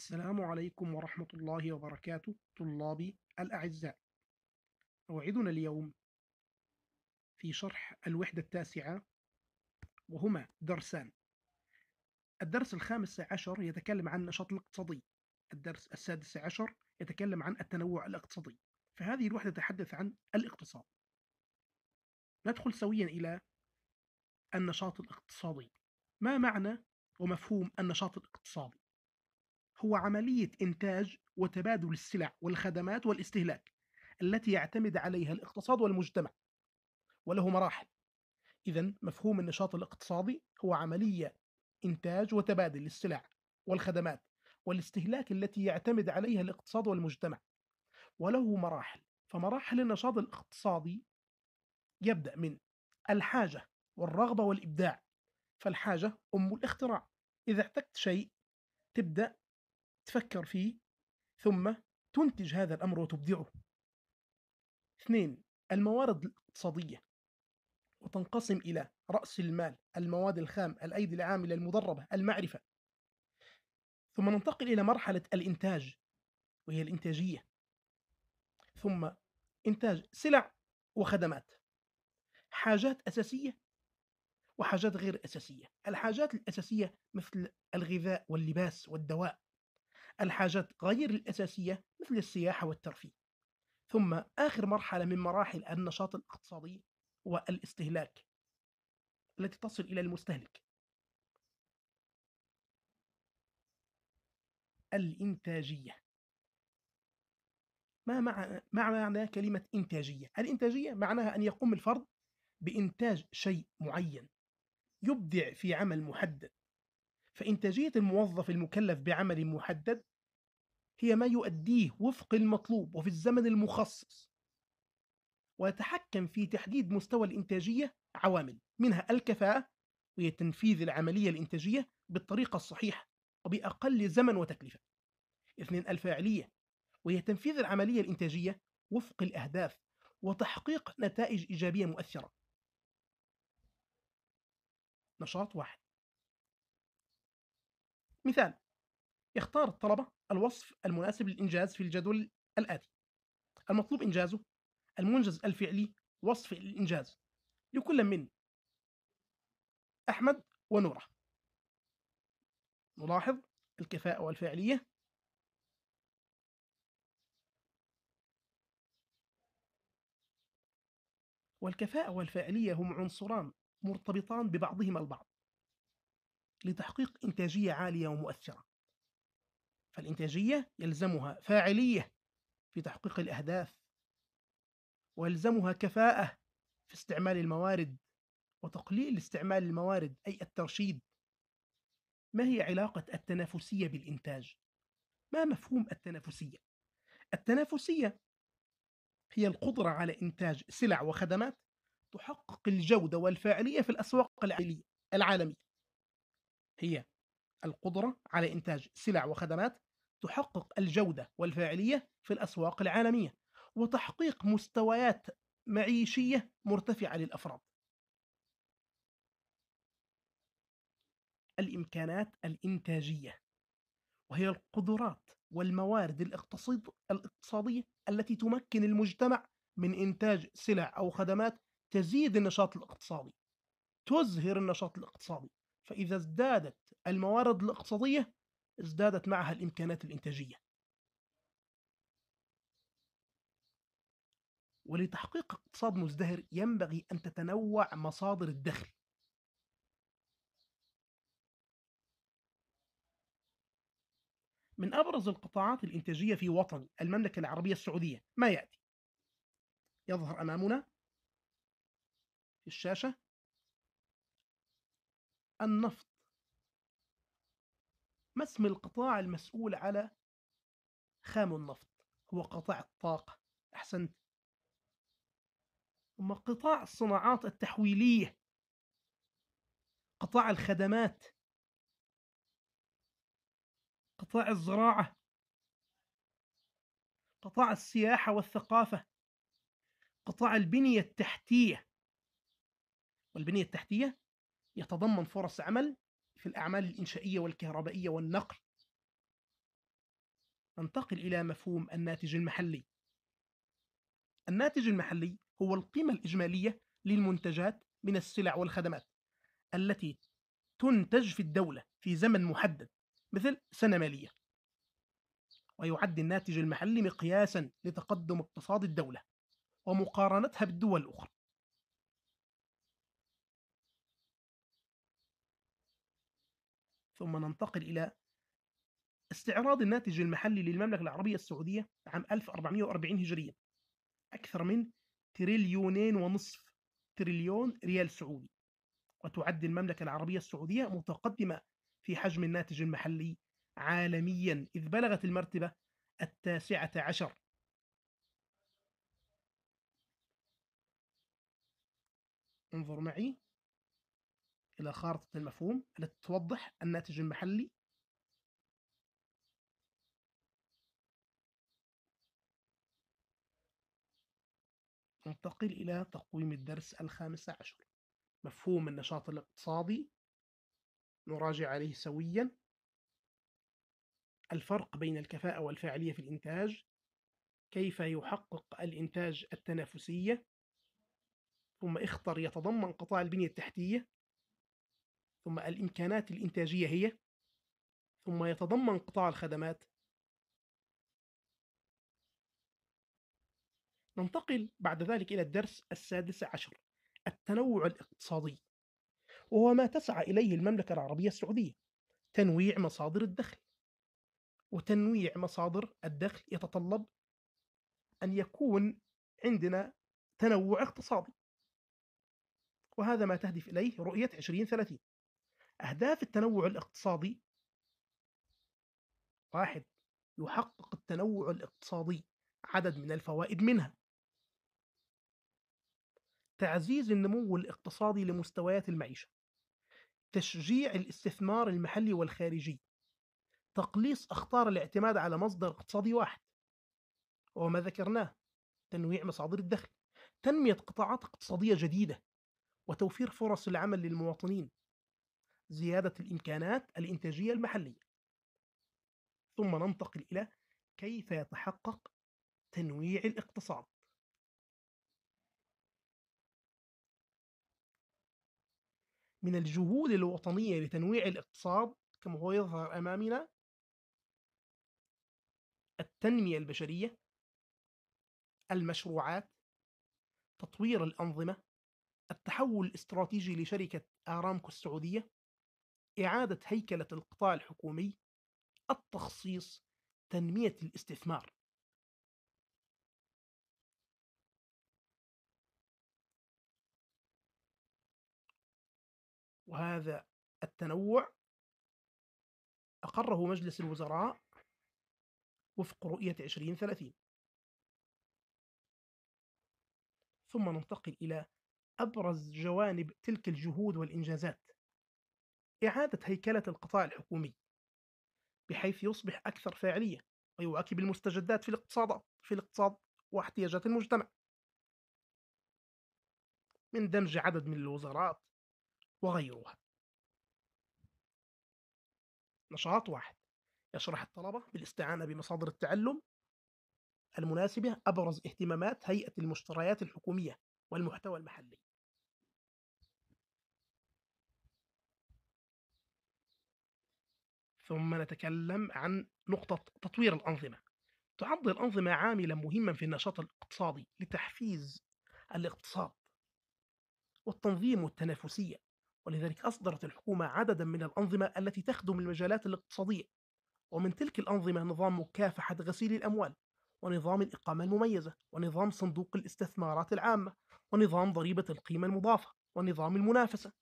السلام عليكم ورحمة الله وبركاته طلابي الأعزاء موعدنا اليوم في شرح الوحدة التاسعة وهما درسان الدرس الخامس عشر يتكلم عن النشاط الاقتصادي الدرس السادس عشر يتكلم عن التنوع الاقتصادي فهذه الوحدة تتحدث عن الاقتصاد ندخل سويا إلى النشاط الاقتصادي ما معنى ومفهوم النشاط الاقتصادي هو عملية إنتاج وتبادل السلع والخدمات والاستهلاك التي يعتمد عليها الاقتصاد والمجتمع وله مراحل إذا مفهوم النشاط الاقتصادي هو عملية إنتاج وتبادل للسلع والخدمات والاستهلاك التي يعتمد عليها الاقتصاد والمجتمع وله مراحل فمراحل النشاط الاقتصادي يبدأ من الحاجة والرغبة والإبداع فالحاجة أم الاختراع إذا احتجت شيء تبدأ تفكر فيه ثم تنتج هذا الأمر وتبدعه اثنين الموارد الاقتصادية وتنقسم إلى رأس المال المواد الخام الأيدي العاملة المدربة المعرفة ثم ننتقل إلى مرحلة الإنتاج وهي الإنتاجية ثم إنتاج سلع وخدمات حاجات أساسية وحاجات غير أساسية الحاجات الأساسية مثل الغذاء واللباس والدواء الحاجات غير الأساسية مثل السياحة والترفيه ثم آخر مرحلة من مراحل النشاط الاقتصادي هو الاستهلاك التي تصل إلى المستهلك الإنتاجية ما مع... ما معنى كلمة إنتاجية؟ الإنتاجية معناها أن يقوم الفرد بإنتاج شيء معين يبدع في عمل محدد فإنتاجية الموظف المكلف بعمل محدد هي ما يؤديه وفق المطلوب وفي الزمن المخصص ويتحكم في تحديد مستوى الإنتاجية عوامل منها الكفاءة وهي تنفيذ العملية الإنتاجية بالطريقة الصحيحة وبأقل زمن وتكلفة اثنين الفاعلية وهي تنفيذ العملية الإنتاجية وفق الأهداف وتحقيق نتائج إيجابية مؤثرة نشاط واحد مثال اختار الطلبة الوصف المناسب للإنجاز في الجدول الآتي المطلوب إنجازه المنجز الفعلي وصف الإنجاز لكل من أحمد ونورة نلاحظ الكفاءة والفاعلية والكفاءة والفاعلية هم عنصران مرتبطان ببعضهما البعض لتحقيق إنتاجية عالية ومؤثرة فالإنتاجية يلزمها فاعلية في تحقيق الأهداف ويلزمها كفاءة في استعمال الموارد وتقليل استعمال الموارد أي الترشيد ما هي علاقة التنافسية بالإنتاج؟ ما مفهوم التنافسية؟ التنافسية هي القدرة على إنتاج سلع وخدمات تحقق الجودة والفاعلية في الأسواق العالمية هي القدرة على إنتاج سلع وخدمات تحقق الجودة والفاعلية في الأسواق العالمية وتحقيق مستويات معيشية مرتفعة للأفراد الإمكانات الإنتاجية وهي القدرات والموارد الاقتصادية التي تمكن المجتمع من إنتاج سلع أو خدمات تزيد النشاط الاقتصادي تزهر النشاط الاقتصادي فإذا ازدادت الموارد الاقتصادية ازدادت معها الإمكانات الإنتاجية ولتحقيق اقتصاد مزدهر ينبغي أن تتنوع مصادر الدخل من أبرز القطاعات الإنتاجية في وطن المملكة العربية السعودية ما يأتي يظهر أمامنا في الشاشة النفط ما اسم القطاع المسؤول على خام النفط هو قطاع الطاقة أحسنت ثم قطاع الصناعات التحويلية قطاع الخدمات قطاع الزراعة قطاع السياحة والثقافة قطاع البنية التحتية والبنية التحتية يتضمن فرص عمل في الأعمال الإنشائية والكهربائية والنقل ننتقل إلى مفهوم الناتج المحلي الناتج المحلي هو القيمة الإجمالية للمنتجات من السلع والخدمات التي تنتج في الدولة في زمن محدد مثل سنة مالية ويعد الناتج المحلي مقياسا لتقدم اقتصاد الدولة ومقارنتها بالدول الأخرى ثم ننتقل إلى استعراض الناتج المحلي للمملكة العربية السعودية عام 1440 هجرية أكثر من تريليونين ونصف تريليون ريال سعودي وتعد المملكة العربية السعودية متقدمة في حجم الناتج المحلي عالميا إذ بلغت المرتبة التاسعة عشر انظر معي إلى خارطة المفهوم التي توضح الناتج المحلي ننتقل إلى تقويم الدرس الخامس عشر مفهوم النشاط الاقتصادي نراجع عليه سويا الفرق بين الكفاءة والفاعلية في الإنتاج كيف يحقق الإنتاج التنافسية ثم اختر يتضمن قطاع البنية التحتية ثم الامكانات الانتاجيه هي ثم يتضمن قطاع الخدمات ننتقل بعد ذلك الى الدرس السادس عشر التنوع الاقتصادي وهو ما تسعى اليه المملكه العربيه السعوديه تنويع مصادر الدخل وتنويع مصادر الدخل يتطلب ان يكون عندنا تنوع اقتصادي وهذا ما تهدف اليه رؤيه 2030 أهداف التنوع الاقتصادي واحد يحقق التنوع الاقتصادي عدد من الفوائد منها تعزيز النمو الاقتصادي لمستويات المعيشة تشجيع الاستثمار المحلي والخارجي تقليص أخطار الاعتماد على مصدر اقتصادي واحد وما ذكرناه تنويع مصادر الدخل تنمية قطاعات اقتصادية جديدة وتوفير فرص العمل للمواطنين زيادة الإمكانات الإنتاجية المحلية ثم ننتقل إلى كيف يتحقق تنويع الاقتصاد من الجهود الوطنية لتنويع الاقتصاد كما هو يظهر أمامنا التنمية البشرية المشروعات تطوير الأنظمة التحول الاستراتيجي لشركة آرامكو السعودية إعادة هيكلة القطاع الحكومي التخصيص تنمية الاستثمار وهذا التنوع أقره مجلس الوزراء وفق رؤية 2030 ثم ننتقل إلى أبرز جوانب تلك الجهود والإنجازات إعادة هيكلة القطاع الحكومي بحيث يصبح أكثر فاعلية ويواكب المستجدات في الاقتصاد في الاقتصاد واحتياجات المجتمع من دمج عدد من الوزارات وغيرها نشاط واحد يشرح الطلبة بالاستعانة بمصادر التعلم المناسبة أبرز اهتمامات هيئة المشتريات الحكومية والمحتوى المحلي ثم نتكلم عن نقطة تطوير الأنظمة تعد الأنظمة عاملا مهما في النشاط الاقتصادي لتحفيز الاقتصاد والتنظيم والتنافسية ولذلك أصدرت الحكومة عددا من الأنظمة التي تخدم المجالات الاقتصادية ومن تلك الأنظمة نظام مكافحة غسيل الأموال ونظام الإقامة المميزة ونظام صندوق الاستثمارات العامة ونظام ضريبة القيمة المضافة ونظام المنافسة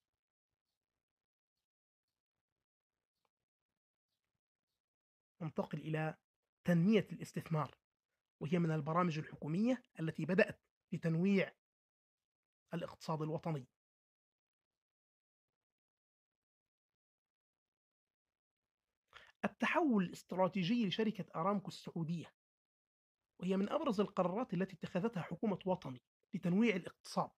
ننتقل إلى تنمية الاستثمار وهي من البرامج الحكومية التي بدأت بتنويع الاقتصاد الوطني التحول الاستراتيجي لشركة أرامكو السعودية وهي من أبرز القرارات التي اتخذتها حكومة وطني لتنويع الاقتصاد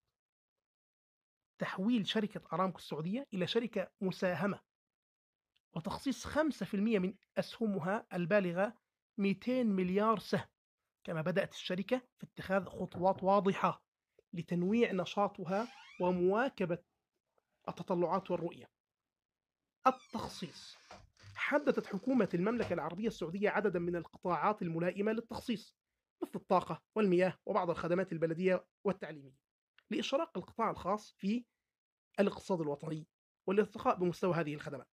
تحويل شركة أرامكو السعودية إلى شركة مساهمة وتخصيص 5% من أسهمها البالغة 200 مليار سهم كما بدأت الشركة في اتخاذ خطوات واضحة لتنويع نشاطها ومواكبة التطلعات والرؤية التخصيص حددت حكومة المملكة العربية السعودية عددا من القطاعات الملائمة للتخصيص مثل الطاقة والمياه وبعض الخدمات البلدية والتعليمية لإشراق القطاع الخاص في الاقتصاد الوطني والارتقاء بمستوى هذه الخدمات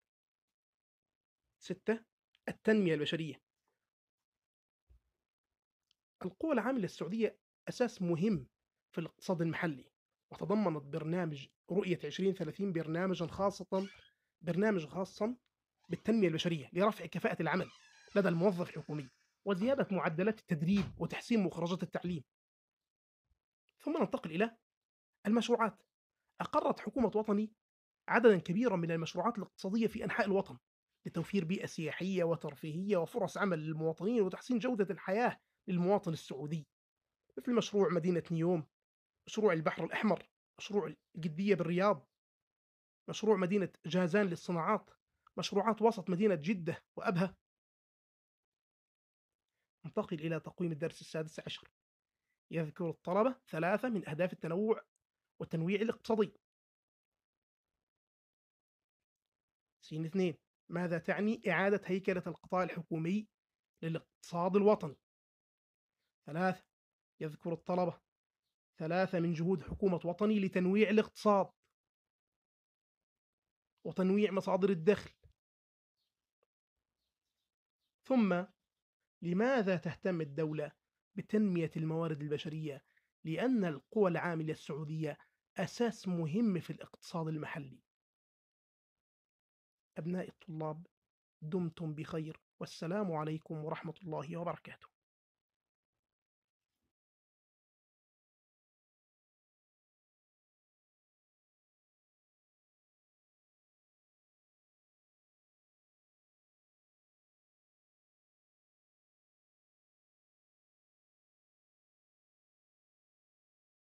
ستة التنمية البشرية القوى العاملة السعودية أساس مهم في الاقتصاد المحلي وتضمنت برنامج رؤية 2030 برنامجا خاصة برنامج خاصا بالتنمية البشرية لرفع كفاءة العمل لدى الموظف الحكومي وزيادة معدلات التدريب وتحسين مخرجات التعليم ثم ننتقل إلى المشروعات أقرت حكومة وطني عددا كبيرا من المشروعات الاقتصادية في أنحاء الوطن لتوفير بيئة سياحية وترفيهية وفرص عمل للمواطنين وتحسين جودة الحياة للمواطن السعودي مثل مشروع مدينة نيوم مشروع البحر الأحمر مشروع القدية بالرياض مشروع مدينة جازان للصناعات مشروعات وسط مدينة جدة وأبها ننتقل إلى تقويم الدرس السادس عشر يذكر الطلبة ثلاثة من أهداف التنوع والتنويع الاقتصادي سين اثنين ماذا تعني إعادة هيكلة القطاع الحكومي للاقتصاد الوطني ثلاثة يذكر الطلبة ثلاثة من جهود حكومة وطني لتنويع الاقتصاد وتنويع مصادر الدخل ثم لماذا تهتم الدولة بتنمية الموارد البشرية؟ لأن القوى العاملة السعودية أساس مهم في الاقتصاد المحلي أبناء الطلاب دمتم بخير والسلام عليكم ورحمة الله وبركاته